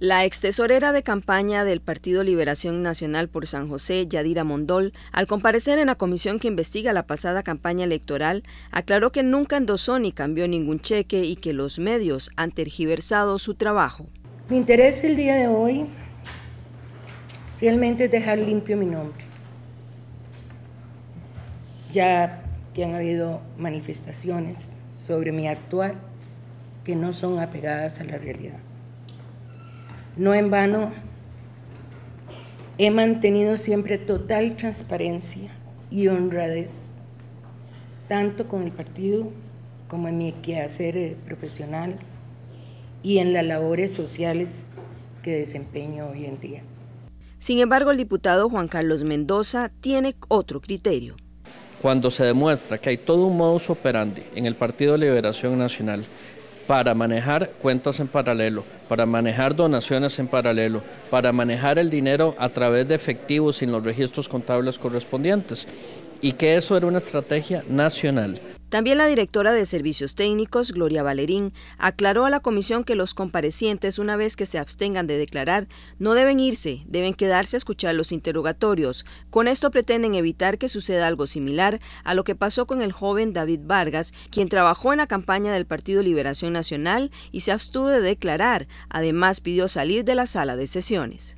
La extesorera de campaña del Partido Liberación Nacional por San José, Yadira Mondol, al comparecer en la comisión que investiga la pasada campaña electoral, aclaró que nunca endosó ni cambió ningún cheque y que los medios han tergiversado su trabajo. Mi interés el día de hoy realmente es dejar limpio mi nombre. Ya que han habido manifestaciones sobre mi actual que no son apegadas a la realidad. No en vano he mantenido siempre total transparencia y honradez, tanto con el partido como en mi quehacer eh, profesional y en las labores sociales que desempeño hoy en día. Sin embargo, el diputado Juan Carlos Mendoza tiene otro criterio. Cuando se demuestra que hay todo un modus operandi en el Partido de Liberación Nacional para manejar cuentas en paralelo, para manejar donaciones en paralelo, para manejar el dinero a través de efectivos sin los registros contables correspondientes y que eso era una estrategia nacional. También la directora de Servicios Técnicos, Gloria Valerín, aclaró a la comisión que los comparecientes, una vez que se abstengan de declarar, no deben irse, deben quedarse a escuchar los interrogatorios. Con esto pretenden evitar que suceda algo similar a lo que pasó con el joven David Vargas, quien trabajó en la campaña del Partido Liberación Nacional y se abstuvo de declarar. Además, pidió salir de la sala de sesiones.